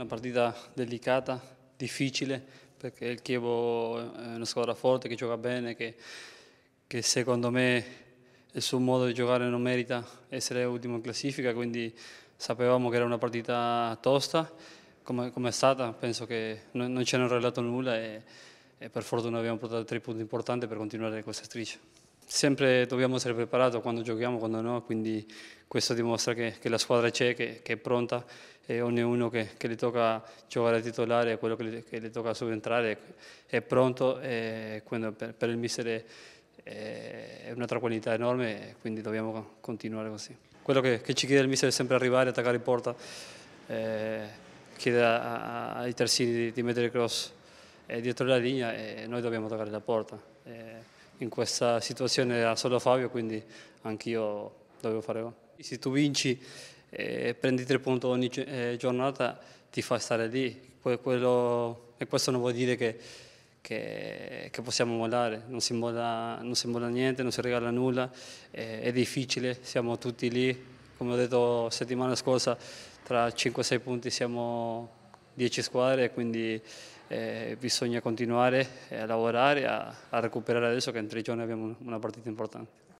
Una partita delicata, difficile, perché il Chievo è una squadra forte che gioca bene, che, che secondo me il suo modo di giocare non merita essere ultimo in classifica, quindi sapevamo che era una partita tosta, come, come è stata, penso che non, non ci hanno regalato nulla e, e per fortuna abbiamo portato tre punti importanti per continuare questa striscia sempre dobbiamo essere preparati quando giochiamo, quando no, quindi questo dimostra che, che la squadra c'è, che, che, è pronta e ognuno che, che gli tocca giocare a titolare, quello che le tocca subentrare è pronto e per, per, il mister è una tranquillità enorme e quindi dobbiamo continuare così. Quello che, ci chiede il mister è sempre arrivare, attaccare in porta, eh, chiede a, a, ai terzini di, di mettere cross eh, dietro la linea e noi dobbiamo attaccare la porta. Eh, in questa situazione era solo Fabio, quindi anch'io dovevo fare Se tu vinci e prendi tre punti ogni eh, giornata ti fa stare lì Quello, e questo non vuol dire che, che, che possiamo mollare, non si, mola, non si mola niente, non si regala nulla, è, è difficile, siamo tutti lì, come ho detto settimana scorsa tra 5-6 punti siamo 10 squadre, e quindi eh, bisogna continuare a lavorare, a, a recuperare adesso che in tre giorni abbiamo una partita importante.